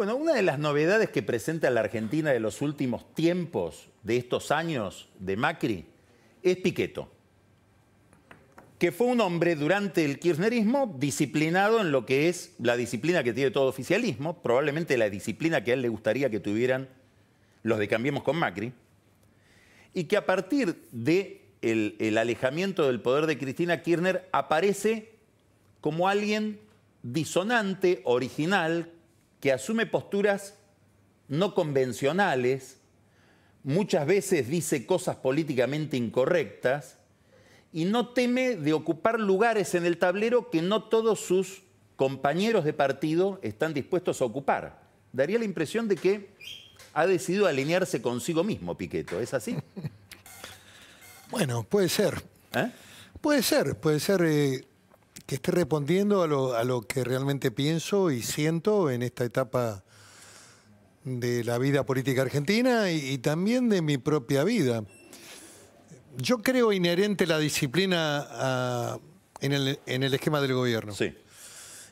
Bueno, una de las novedades que presenta la Argentina de los últimos tiempos, de estos años de Macri, es Piqueto, que fue un hombre durante el kirchnerismo disciplinado en lo que es la disciplina que tiene todo oficialismo, probablemente la disciplina que a él le gustaría que tuvieran los de Cambiemos con Macri, y que a partir del el alejamiento del poder de Cristina Kirchner aparece como alguien disonante, original, que asume posturas no convencionales, muchas veces dice cosas políticamente incorrectas y no teme de ocupar lugares en el tablero que no todos sus compañeros de partido están dispuestos a ocupar. Daría la impresión de que ha decidido alinearse consigo mismo, Piqueto, ¿es así? Bueno, ¿Eh? puede ser. Puede ser, puede eh, ser que esté respondiendo a lo, que realmente pienso y siento en esta etapa de la vida política argentina y, también de mi propia vida. Yo creo inherente la disciplina en, el, en, el, esquema del gobierno. Sí.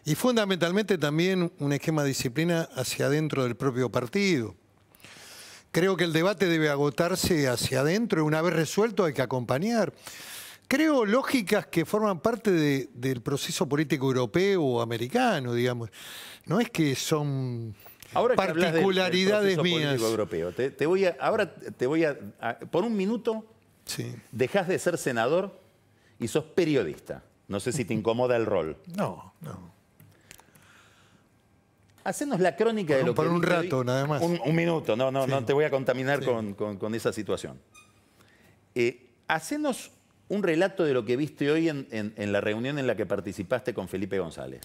Y fundamentalmente también un esquema de disciplina hacia adentro del propio partido. Creo que el debate debe agotarse hacia adentro y una vez resuelto hay que acompañar creo, lógicas que forman parte del proceso político europeo o americano, digamos. No es que son ahora particularidades mías. Europeo, te, voy a, ahora te voy a, por un minuto, sí. dejas de ser senador y sos periodista. No sé si te incomoda el rol. No, no. Hacenos la crónica de lo por que... Por un rato, nada más. Un, minuto, no, no, no te voy a contaminar con, esa situación. Eh, hacenos un relato de lo que viste hoy en, la reunión en la que participaste con Felipe González.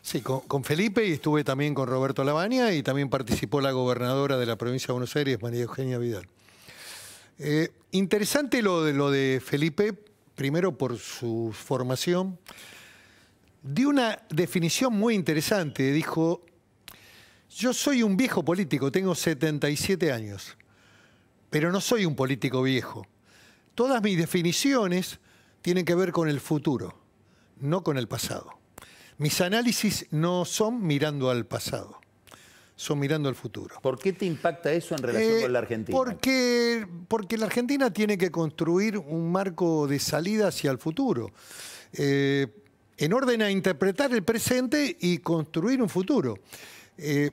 Sí, con, Felipe y estuve también con Roberto Labaña y también participó la gobernadora de la provincia de Buenos Aires, María Eugenia Vidal. Eh, interesante lo de, lo de Felipe, primero por su formación. Dio una definición muy interesante, dijo, yo soy un viejo político, tengo 77 años, pero no soy un político viejo. Todas mis definiciones tienen que ver con el futuro, no con el pasado. Mis análisis no son mirando al pasado, son mirando al futuro. ¿Por qué te impacta eso en relación eh, con la Argentina? Porque, porque la Argentina tiene que construir un marco de salida hacia el futuro, eh, en orden a interpretar el presente y construir un futuro eh,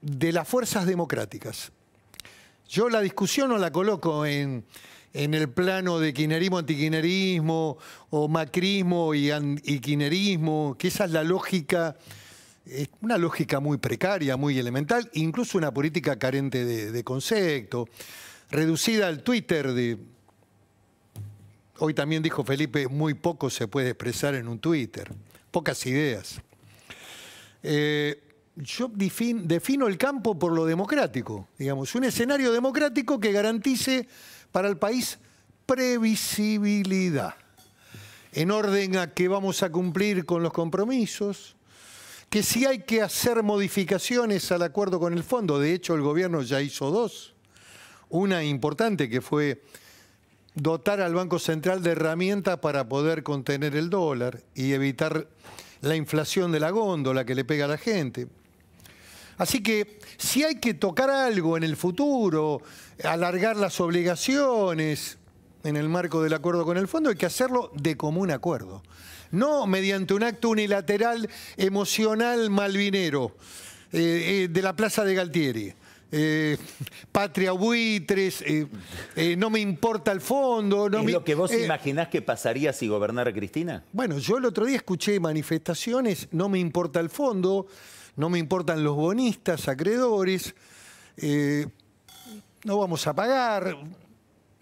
de las fuerzas democráticas. Yo la discusión no la coloco en en el plano de quinerismo, antiquinerismo, o macrismo y, quinerismo, que esa es la lógica, una lógica muy precaria, muy elemental, incluso una política carente de, concepto, reducida al Twitter de... Hoy también dijo Felipe, muy poco se puede expresar en un Twitter, pocas ideas. Eh, yo defino el campo por lo democrático, digamos, un escenario democrático que garantice para el país, previsibilidad, en orden a que vamos a cumplir con los compromisos, que si hay que hacer modificaciones al acuerdo con el fondo, de hecho el gobierno ya hizo dos, una importante que fue dotar al Banco Central de herramientas para poder contener el dólar y evitar la inflación de la góndola que le pega a la gente. Así que si hay que tocar algo en el futuro, alargar las obligaciones en el marco del acuerdo con el fondo, hay que hacerlo de común acuerdo. No mediante un acto unilateral, emocional, malvinero, eh, eh, de la Plaza de Galtieri. Eh, patria buitres, no me importa el fondo. No lo que vos imaginás que pasaría si gobernara Cristina? Bueno, yo el otro día escuché manifestaciones, no me importa el fondo, no me importan los bonistas, acreedores no vamos a pagar.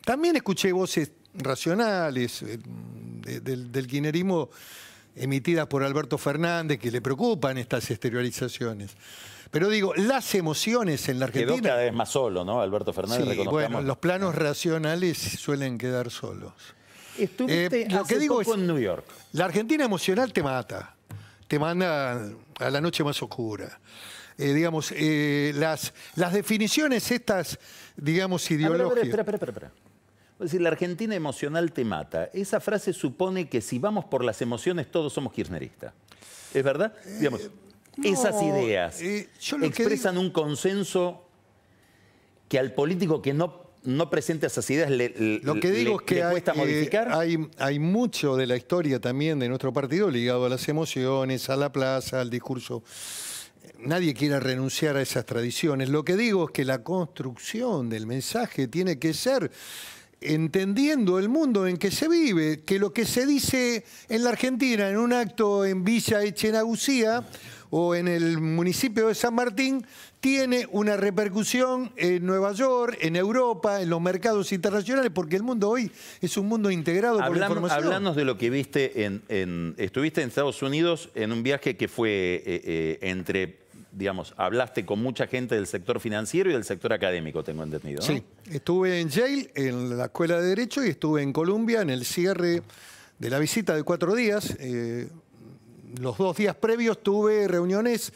También escuché voces racionales eh, del, del guinerismo emitidas por Alberto Fernández que le preocupan estas exteriorizaciones. Pero digo, las emociones en la Argentina... Quedó cada vez más solo, ¿no? Alberto Fernández, sí, bueno, los planos racionales suelen quedar solos. Eh, lo que digo es, en New York. La Argentina emocional te mata. Te manda a la noche más oscura. Eh, digamos, eh, las, las definiciones estas, digamos, ah, ideológicas. Espera, espera, espera, espera. Es decir, la Argentina emocional te mata. Esa frase supone que si vamos por las emociones todos somos kirchneristas. ¿Es verdad? Eh, digamos, esas ideas expresan un consenso que al político que no no presenta esas ideas le, Lo que digo es que cuesta modificar. hay, hay, mucho de la historia también de nuestro partido ligado a las emociones, a la plaza, al discurso nadie quiere renunciar a esas tradiciones. Lo que digo es que la construcción del mensaje tiene que ser entendiendo el mundo en que se vive, que lo que se dice en la Argentina en un acto en Villa Echenagucía o en el municipio de San Martín tiene una repercusión en Nueva York, en Europa, en los mercados internacionales, porque el mundo hoy es un mundo integrado por la de lo que viste en, Estuviste en Estados Unidos en un viaje que fue eh, eh, entre digamos, hablaste con mucha gente del sector financiero y del sector académico, tengo entendido. Sí, estuve en Yale, en la Escuela de Derecho, y estuve en Colombia en el cierre de la visita de cuatro días. Eh, los dos días previos tuve reuniones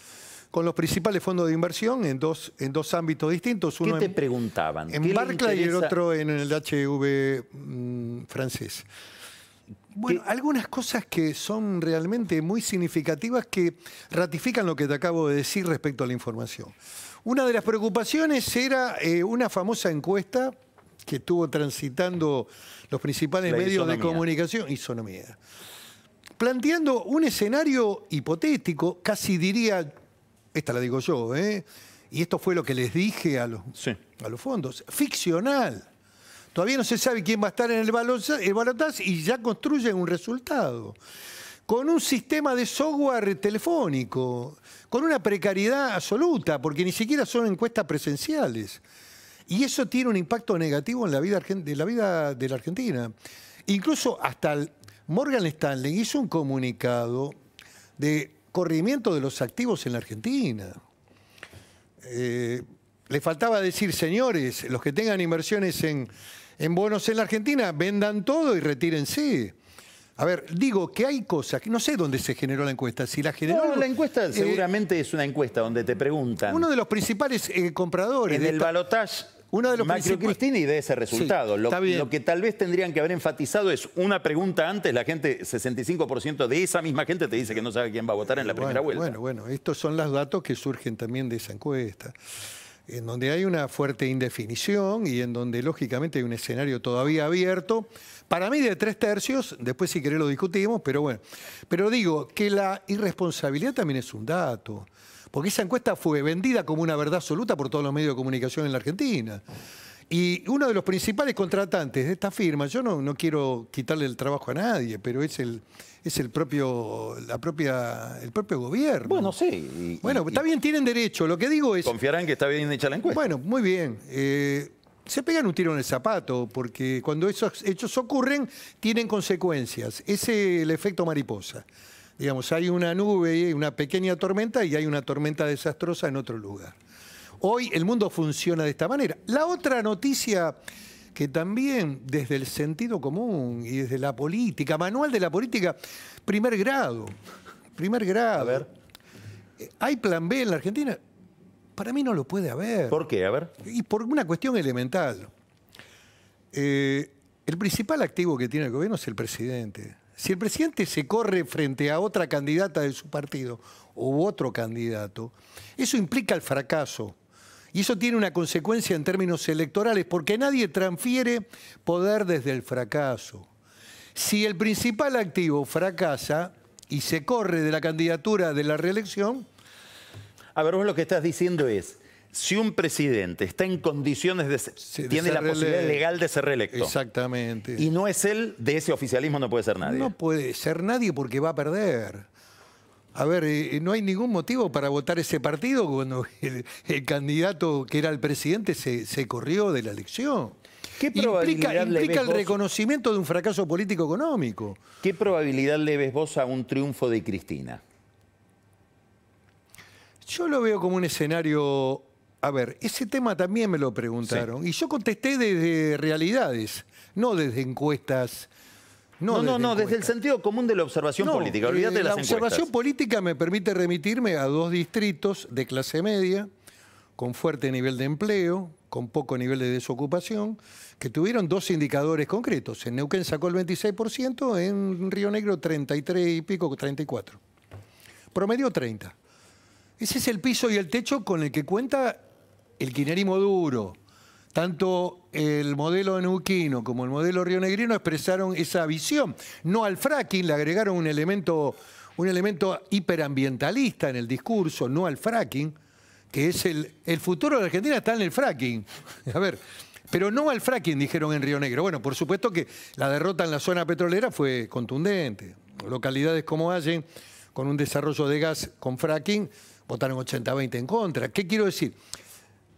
con los principales fondos de inversión en dos, en dos ámbitos distintos. Uno ¿Qué te preguntaban? En Barclay y el otro en el HV mm, francés. Bueno, algunas cosas que son realmente muy significativas que ratifican lo que te acabo de decir respecto a la información. Una de las preocupaciones era eh, una famosa encuesta que estuvo transitando los principales medios de comunicación, isonomía planteando un escenario hipotético, casi diría, esta la digo yo, ¿eh? y esto fue lo que les dije a los, fondos, ficcional. Todavía no se sabe quién va a estar en el balotaje y ya construyen un resultado. Con un sistema de software telefónico, con una precariedad absoluta, porque ni siquiera son encuestas presenciales. Y eso tiene un impacto negativo en la vida, en la vida de la Argentina. Incluso hasta el, Morgan Stanley hizo un comunicado de corrimiento de los activos en la Argentina. Eh, le faltaba decir, señores, los que tengan inversiones en, en bonos en la Argentina, vendan todo y retírense. A ver, digo que hay cosas, que no sé dónde se generó la encuesta, si la generó... No, la encuesta eh, seguramente es una encuesta donde te preguntan. Uno de los principales eh, compradores... En el balotaje uno de los Macri de ese resultado. lo, que tal vez tendrían que haber enfatizado es una pregunta antes, la gente, 65% de esa misma gente te dice que no sabe quién va a votar en la primera vuelta. Bueno, bueno, estos son los datos que surgen también de esa encuesta, en donde hay una fuerte indefinición y en donde lógicamente hay un escenario todavía abierto. Para mí de tres tercios, después si querés lo discutimos, pero bueno. Pero digo que la irresponsabilidad también es un dato. Porque esa encuesta fue vendida como una verdad absoluta por todos los medios de comunicación en la Argentina. Y uno de los principales contratantes de esta firma, yo no, quiero quitarle el trabajo a nadie, pero es el, es el propio, la propia, el propio gobierno. Bueno, sí. bueno, está bien, tienen derecho. Lo que digo es. Confiarán que está bien hecha la encuesta. Bueno, muy bien. Eh, se pegan un tiro en el zapato, porque cuando esos hechos ocurren, tienen consecuencias. Ese es el efecto mariposa. Digamos, hay una nube, y una pequeña tormenta y hay una tormenta desastrosa en otro lugar. Hoy el mundo funciona de esta manera. La otra noticia que también desde el sentido común y desde la política, manual de la política, primer grado, primer grado. A ver. ¿Hay plan B en la Argentina? Para mí no lo puede haber. ¿Por qué? A ver. Y por una cuestión elemental. Eh, el principal activo que tiene el gobierno es el presidente. Si el presidente se corre frente a otra candidata de su partido u otro candidato, eso implica el fracaso. Y eso tiene una consecuencia en términos electorales, porque nadie transfiere poder desde el fracaso. Si el principal activo fracasa y se corre de la candidatura de la reelección... A ver, vos lo que estás diciendo es, si un presidente está en condiciones de... ser, tiene la posibilidad legal de ser reelecto. Exactamente. Y no es él, de ese oficialismo no puede ser nadie. No puede ser nadie porque va a perder. A ver, eh, eh, no hay ningún motivo para votar ese partido cuando el, candidato que era el presidente se, corrió de la elección. ¿Qué implica, implica el reconocimiento de un fracaso político económico. ¿Qué probabilidad le ves vos a un triunfo de Cristina? Yo lo veo como un escenario a ver, ese tema también me lo preguntaron. Y yo contesté desde realidades, no desde encuestas. No, no, no, desde el sentido común de la observación política. de eh, La observación política me permite remitirme a dos distritos de clase media, con fuerte nivel de empleo, con poco nivel de desocupación, que tuvieron dos indicadores concretos. En Neuquén sacó el 26%, en Río Negro 33 y pico, 34. Promedio 30. Ese es el piso y el techo con el que cuenta el kirchnerismo duro, tanto el modelo neuquino como el modelo rionegrino expresaron esa visión. No al fracking, le agregaron un elemento, hiperambientalista en el discurso, no al fracking, que es el, el futuro de Argentina está en el fracking. A ver, pero no al fracking, dijeron en Río Negro. Bueno, por supuesto que la derrota en la zona petrolera fue contundente. Localidades como Allen, con un desarrollo de gas con fracking, votaron 80-20 en contra. ¿Qué quiero decir?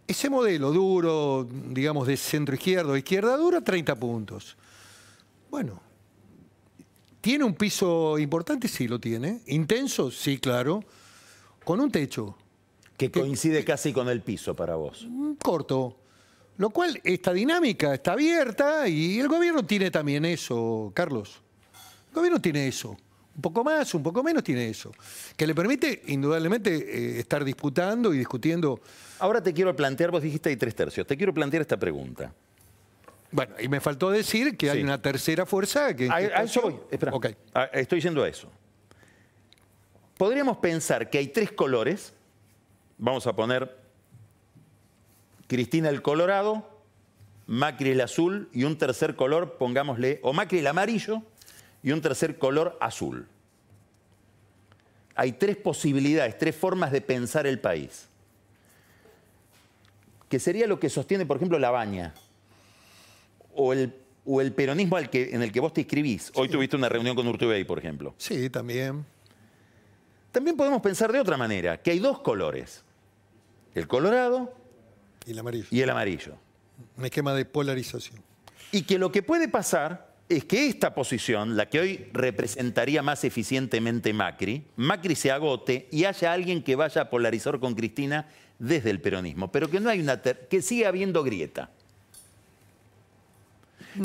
Ese modelo duro, digamos, de centro izquierdo, izquierda dura, 30 puntos. Bueno, ¿tiene un piso importante? Sí, lo tiene. ¿Intenso? Sí, claro. Con un techo. Que coincide casi con el piso para vos. Mm, corto. Lo cual, esta dinámica está abierta y el gobierno tiene también eso, Carlos. El gobierno tiene eso un poco más, un poco menos, tiene eso. Que le permite, indudablemente, eh, estar disputando y discutiendo. Ahora te quiero plantear, vos dijiste hay tres tercios, te quiero plantear esta pregunta. Bueno, y me faltó decir que hay una tercera fuerza que... espera. Ah, estoy diciendo eso. Podríamos pensar que hay tres colores. Vamos a poner Cristina el colorado, Macri el azul y un tercer color, pongámosle, o Macri el amarillo, y un tercer color azul. Hay tres posibilidades, tres formas de pensar el país, que sería lo que sostiene, por ejemplo, La Baña, o el, peronismo en el que vos te inscribís. Hoy tuviste una reunión con Urtubey, por ejemplo. Sí, también. También podemos pensar de otra manera, que hay dos colores, el colorado y el amarillo. Y el amarillo. Un esquema de polarización. Y que lo que puede pasar es que esta posición, la que hoy representaría más eficientemente Macri, Macri se agote y haya alguien que vaya a polarizar con Cristina desde el peronismo, pero que no hay una que siga habiendo grieta.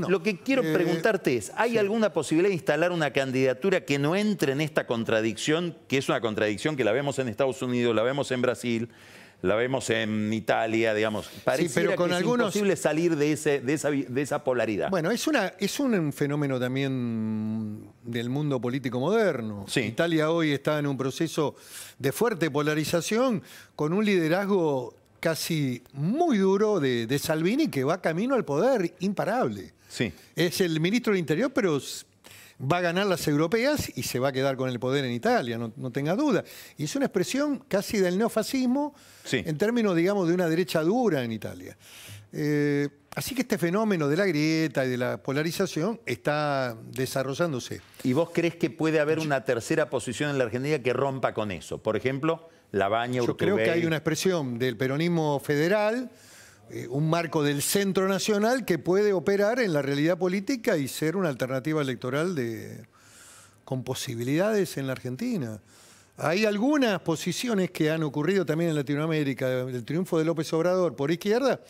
Lo que quiero eh, preguntarte es, ¿hay alguna posibilidad de instalar una candidatura que no entre en esta contradicción, que es una contradicción que la vemos en Estados Unidos, la vemos en Brasil, la vemos en Italia, digamos. Parece pero con que algunos... es imposible salir de, ese, de, esa, polaridad. Bueno, es, una, es un fenómeno también del mundo político moderno. Italia hoy está en un proceso de fuerte polarización con un liderazgo casi muy duro de, Salvini que va camino al poder imparable. Sí. Es el ministro del Interior, pero va a ganar las europeas y se va a quedar con el poder en Italia, no, tenga duda. Y es una expresión casi del neofascismo en términos, digamos, de una derecha dura en Italia. Eh, así que este fenómeno de la grieta y de la polarización está desarrollándose. ¿Y vos crees que puede haber una tercera posición en la Argentina que rompa con eso? Por ejemplo, la baña Yo creo que hay una expresión del peronismo federal eh, un marco del centro nacional que puede operar en la realidad política y ser una alternativa electoral de, con posibilidades en la Argentina. Hay algunas posiciones que han ocurrido también en Latinoamérica. El triunfo de López Obrador por izquierda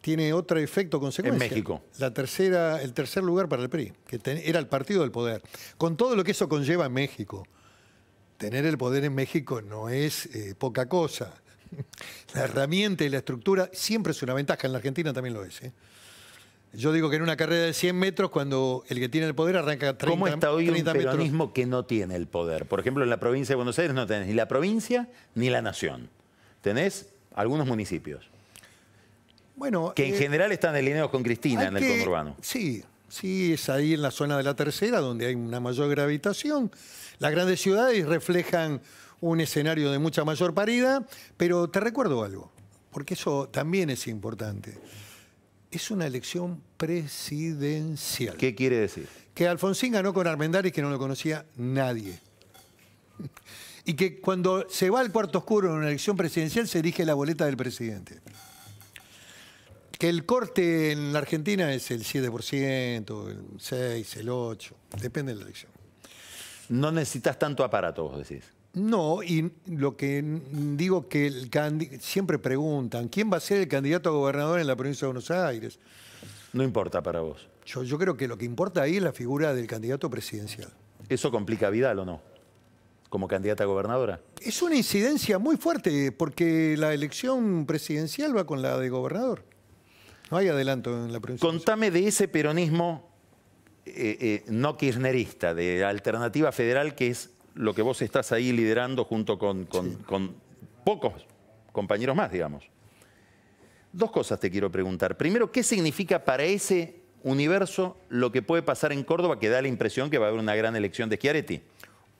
tiene otro efecto consecuencia. En México. La tercera, el tercer lugar para el PRI, que era el partido del poder. Con todo lo que eso conlleva en México. Tener el poder en México no es eh, poca cosa. La herramienta y la estructura siempre es una ventaja, en la Argentina también lo es. ¿eh? Yo digo que en una carrera de 100 metros, cuando el que tiene el poder arranca 30 ¿Cómo está hoy un peronismo que no tiene el poder? Por ejemplo, en la provincia de Buenos Aires no tenés ni la provincia ni la nación. Tenés algunos municipios. Bueno, que en eh, general están alineados con Cristina en el conurbano. Sí, sí, es ahí en la zona de la tercera donde hay una mayor gravitación. Las grandes ciudades reflejan un escenario de mucha mayor paridad, pero te recuerdo algo, porque eso también es importante. Es una elección presidencial. ¿Qué quiere decir? Que Alfonsín ganó con Armendáriz, que no lo conocía nadie. Y que cuando se va al cuarto oscuro en una elección presidencial se elige la boleta del presidente. Que el corte en la Argentina es el 7%, el 6, el 8, depende de la elección. No necesitas tanto aparato, vos decís. No, y lo que digo que siempre preguntan, ¿quién va a ser el candidato a gobernador en la provincia de Buenos Aires? No importa para vos. Yo, creo que lo que importa ahí es la figura del candidato presidencial. ¿Eso complica a Vidal o no? Como candidata a gobernadora. Es una incidencia muy fuerte porque la elección presidencial va con la de gobernador. No hay adelanto en la provincia. Contame de ese peronismo eh, eh, no kirchnerista, de alternativa federal que es lo que vos estás ahí liderando junto con, pocos compañeros más, digamos. Dos cosas te quiero preguntar. Primero, ¿qué significa para ese universo lo que puede pasar en Córdoba que da la impresión que va a haber una gran elección de Schiaretti?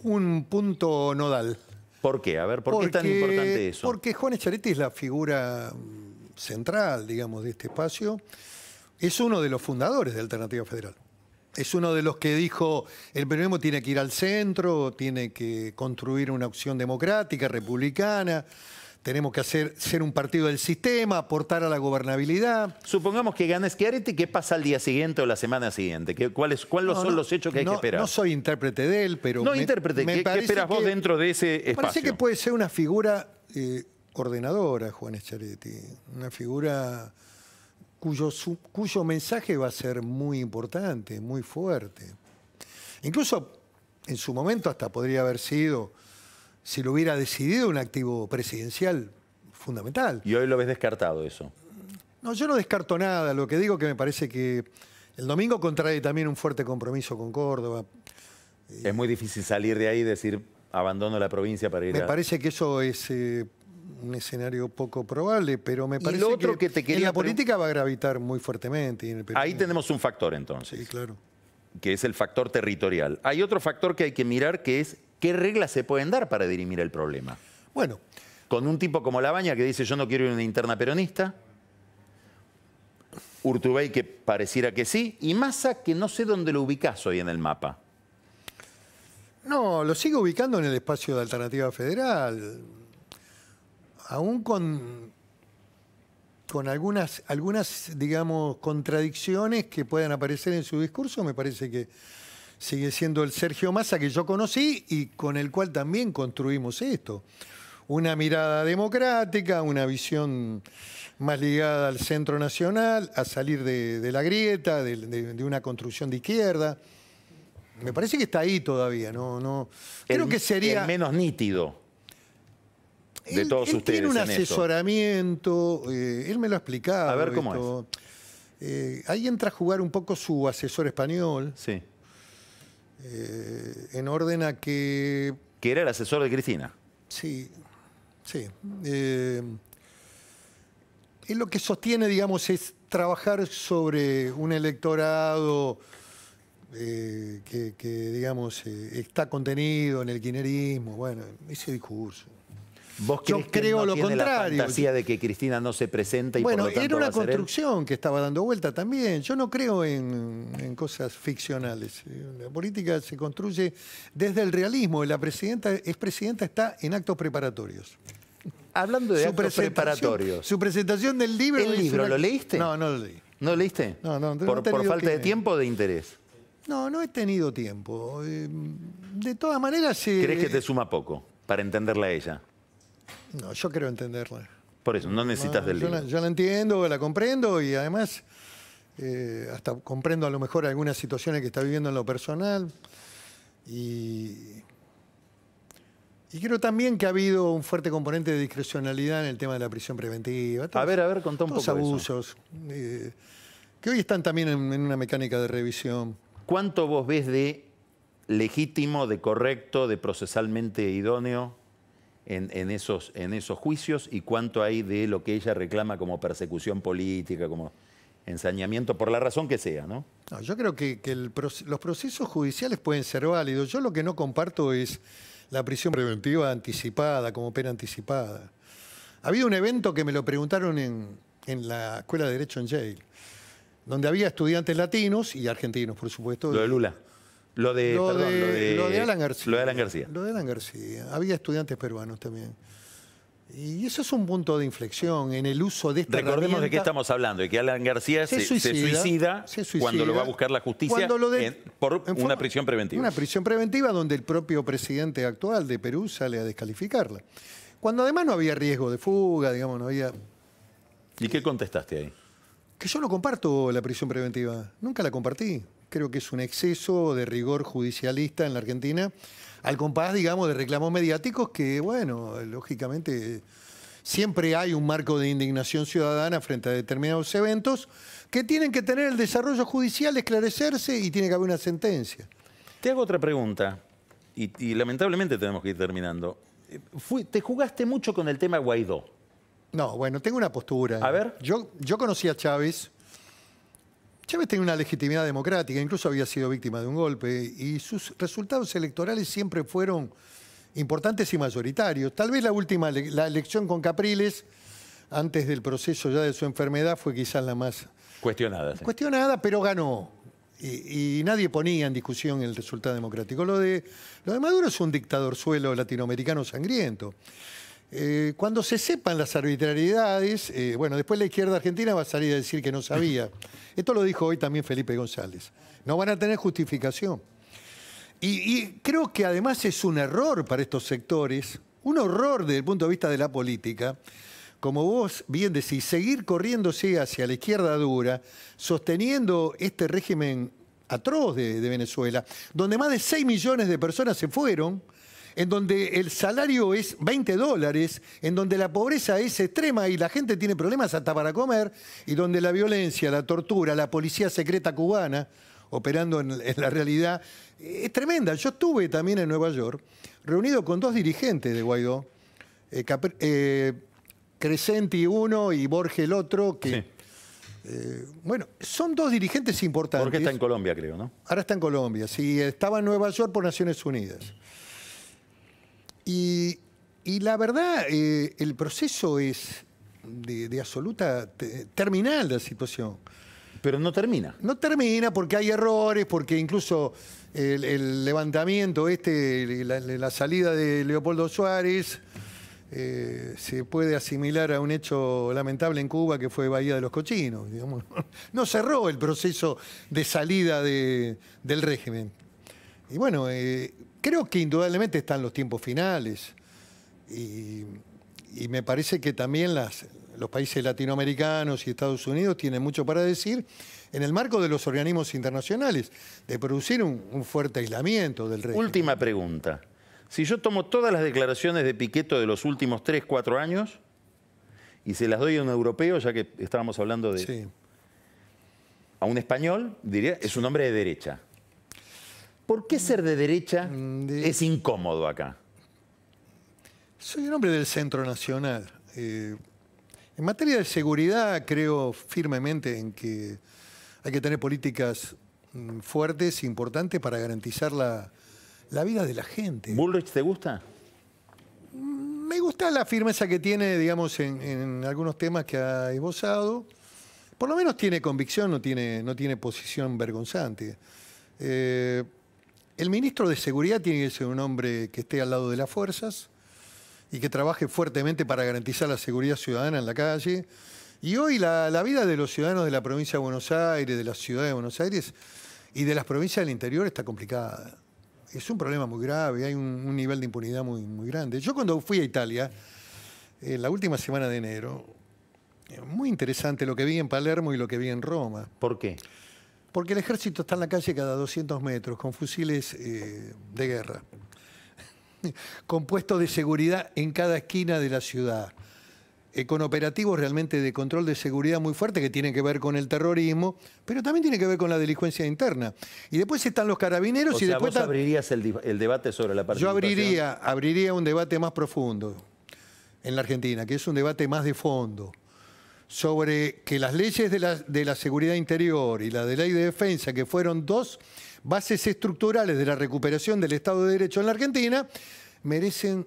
Un punto nodal. ¿Por qué? A ver, ¿por qué es tan importante eso? Porque Juan Schiaretti es la figura mm, central, digamos, de este espacio. Es uno de los fundadores de Alternativa Federal es uno de los que dijo, el peronismo tiene que ir al centro, tiene que construir una opción democrática, republicana, tenemos que hacer, ser un partido del sistema, aportar a la gobernabilidad. Supongamos que gana Schiaretti, ¿qué pasa al día siguiente o la semana siguiente? ¿Cuáles son los hechos que no, hay que esperar? No soy intérprete de él, pero... No, intérprete, ¿qué, esperas vos dentro de ese espacio? parece que puede ser una figura eh, ordenadora, Juan Schiaretti, una figura cuyo, mensaje va a ser muy importante, muy fuerte. Incluso en su momento hasta podría haber sido, si lo hubiera decidido, un activo presidencial fundamental. ¿Y hoy lo ves descartado eso? No, yo no descarto nada. Lo que digo que me parece que el domingo contrae también un fuerte compromiso con Córdoba. Es muy difícil salir de ahí y decir abandono la provincia para ir me a... Me parece que eso es eh, un escenario poco probable, pero me parece que, la política va a gravitar muy fuertemente. Ahí tenemos un factor entonces. claro. Que es el factor territorial. Hay otro factor que hay que mirar que es qué reglas se pueden dar para dirimir el problema. Bueno. Con un tipo como Labaña que dice yo no quiero ir a una interna peronista, Urtubey que pareciera que sí, y Massa que no sé dónde lo ubicas hoy en el mapa. No, lo sigo ubicando en el espacio de Alternativa Federal aún con, con algunas, algunas, digamos, contradicciones que puedan aparecer en su discurso, me parece que sigue siendo el Sergio Massa que yo conocí y con el cual también construimos esto. Una mirada democrática, una visión más ligada al centro nacional, a salir de, la grieta, de, una construcción de izquierda. Me parece que está ahí todavía, no, no. Creo que sería. menos nítido él, todos Tiene un asesoramiento, eh, él me lo ha explicado. A ver cómo es. Eh, ahí entra a jugar un poco su asesor español. Sí. Eh, en orden a que. Que era el asesor de Cristina. Sí, sí. él lo que sostiene, digamos, es trabajar sobre un electorado. que, digamos, está contenido en el quinerismo, bueno, ese discurso. Yo creo que no lo tiene contrario. La fantasía de que Cristina no se presenta y bueno, por era una construcción que estaba dando vuelta también. Yo no creo en, cosas ficcionales. La política se construye desde el realismo. La presidenta, presidenta está en actos preparatorios. Hablando de su actos preparatorios. Su presentación del libro. ¿El libro lo leíste? No, no lo leí. ¿No lo leíste? No, no. ¿Por, falta de tiempo o de interés? No, no he tenido tiempo. Eh, de todas maneras... Eh, ¿Crees que te suma poco para entenderla a ella? No, yo quiero entenderla. Por eso, no necesitas del yo libro. La, yo la entiendo, la comprendo y además eh, hasta comprendo a lo mejor algunas situaciones que está viviendo en lo personal. Y, creo también que ha habido un fuerte componente de discrecionalidad en el tema de la prisión preventiva. a ver, a ver, contá un Los abusos eh, que hoy están también en una mecánica de revisión. ¿Cuánto vos ves de legítimo, de correcto, de procesalmente idóneo? en, esos, en esos juicios y cuánto hay de lo que ella reclama como persecución política, como ensañamiento, por la razón que sea, ¿no? yo creo que, los procesos judiciales pueden ser válidos. Yo lo que no comparto es la prisión preventiva anticipada, como pena anticipada. habido un evento que me lo preguntaron en, en la Escuela de Derecho en Yale, donde había estudiantes latinos y argentinos, por supuesto. Lo de Lula lo de, Alan García. Lo de Alan García. Había estudiantes peruanos también. Y eso es un punto de inflexión en el uso de esta Recordemos de qué estamos hablando, de que Alan García se, suicida, cuando lo va a buscar la justicia por una prisión preventiva. Una prisión preventiva donde el propio presidente actual de Perú sale a descalificarla. Cuando además no había riesgo de fuga, digamos, no había... ¿Y qué contestaste ahí? Que yo no comparto la prisión preventiva, nunca la compartí creo que es un exceso de rigor judicialista en la Argentina, al compás, digamos, de reclamos mediáticos que, bueno, lógicamente siempre hay un marco de indignación ciudadana frente a determinados eventos que tienen que tener el desarrollo judicial, esclarecerse y tiene que haber una sentencia. Te hago otra pregunta, y, lamentablemente tenemos que ir terminando. te jugaste mucho con el tema Guaidó. No, bueno, tengo una postura. A ver. Yo, yo conocí a Chávez Chávez tenía una legitimidad democrática, incluso había sido víctima de un golpe, y sus resultados electorales siempre fueron importantes y mayoritarios. Tal vez la última, la elección con Capriles, antes del proceso ya de su enfermedad, fue quizás la más... Cuestionada. Cuestionada, pero ganó. Y, nadie ponía en discusión el resultado democrático. Lo de, lo de Maduro es un dictador suelo latinoamericano sangriento. Eh, cuando se sepan las arbitrariedades, eh, bueno, después la izquierda argentina va a salir a decir que no sabía. Esto lo dijo hoy también Felipe González. No van a tener justificación. Y, creo que además es un error para estos sectores, un horror desde el punto de vista de la política, como vos bien decís, seguir corriéndose hacia la izquierda dura, sosteniendo este régimen atroz de, de Venezuela, donde más de 6 millones de personas se fueron, en donde el salario es 20 dólares, en donde la pobreza es extrema y la gente tiene problemas hasta para comer, y donde la violencia, la tortura, la policía secreta cubana, operando en, la realidad, es tremenda. Yo estuve también en Nueva York, reunido con dos dirigentes de Guaidó, eh, eh, Crescenti uno y Borges el otro, que... Eh, bueno, son dos dirigentes importantes. Porque está en Colombia, creo, ¿no? Ahora está en Colombia, Si Estaba en Nueva York por Naciones Unidas. Y, la verdad, eh, el proceso es de, absoluta terminal de la situación. Pero no termina. No termina porque hay errores, porque incluso el, levantamiento, este, la, salida de Leopoldo Suárez, eh, se puede asimilar a un hecho lamentable en Cuba que fue Bahía de los Cochinos. digamos. No cerró el proceso de salida del régimen. Y bueno, eh, Creo que indudablemente están los tiempos finales y, me parece que también las, los países latinoamericanos y Estados Unidos tienen mucho para decir en el marco de los organismos internacionales, de producir un, fuerte aislamiento del régimen. Última pregunta. Si yo tomo todas las declaraciones de Piqueto de los últimos 3, 4 años y se las doy a un europeo, ya que estábamos hablando de... A un español, diría, es un hombre de derecha. ¿Por qué ser de derecha mm, es incómodo acá? Soy un hombre del centro nacional. Eh, en materia de seguridad creo firmemente en que hay que tener políticas mm, fuertes, importantes para garantizar la, vida de la gente. ¿Bullrich te gusta? Mm, me gusta la firmeza que tiene, digamos, en, algunos temas que ha esbozado. Por lo menos tiene convicción, no tiene, no tiene posición vergonzante. Eh, el ministro de Seguridad tiene que ser un hombre que esté al lado de las fuerzas y que trabaje fuertemente para garantizar la seguridad ciudadana en la calle. Y hoy la, vida de los ciudadanos de la provincia de Buenos Aires, de la ciudad de Buenos Aires y de las provincias del interior está complicada. Es un problema muy grave, hay un, nivel de impunidad muy, muy grande. Yo cuando fui a Italia, en eh, la última semana de enero, eh, muy interesante lo que vi en Palermo y lo que vi en Roma. ¿Por qué? Porque el ejército está en la calle cada 200 metros con fusiles eh, de guerra, con puestos de seguridad en cada esquina de la ciudad, eh, con operativos realmente de control de seguridad muy fuerte que tienen que ver con el terrorismo, pero también tiene que ver con la delincuencia interna. Y después están los carabineros y después... Vos abrirías el, debate sobre la participación? Yo abriría, abriría un debate más profundo en la Argentina, que es un debate más de fondo sobre que las leyes de la, de la seguridad interior y la de ley de defensa, que fueron dos bases estructurales de la recuperación del Estado de Derecho en la Argentina, merecen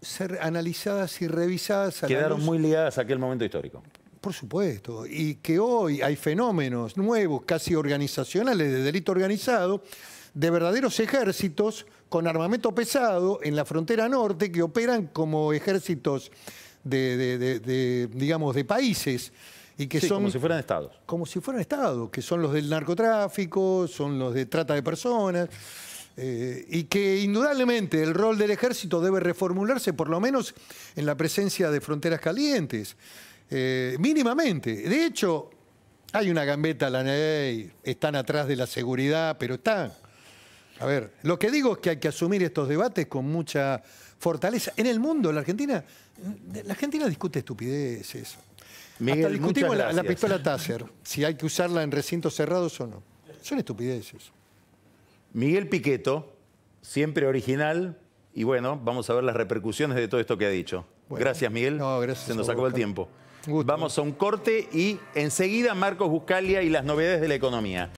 ser analizadas y revisadas. Quedaron muy ligadas a aquel momento histórico. Por supuesto, y que hoy hay fenómenos nuevos, casi organizacionales, de delito organizado, de verdaderos ejércitos con armamento pesado en la frontera norte que operan como ejércitos de, digamos, de países. Y que son, como si fueran estados. Como si fueran estados, que son los del narcotráfico, son los de trata de personas. Eh, y que indudablemente el rol del ejército debe reformularse, por lo menos en la presencia de fronteras calientes, eh, mínimamente. De hecho, hay una gambeta la ley, están atrás de la seguridad, pero están. A ver, lo que digo es que hay que asumir estos debates con mucha fortaleza. En el mundo, la Argentina, eh, la Argentina discute estupideces. Miguel, discutimos la, pistola Taser, si hay que usarla en recintos cerrados o no. Son estupideces. Miguel Piqueto, siempre original, y bueno, vamos a ver las repercusiones de todo esto que ha dicho. gracias, Miguel. Se nos acabó el tiempo. Vamos a un corte y enseguida Marcos Buscalia y las novedades de la economía.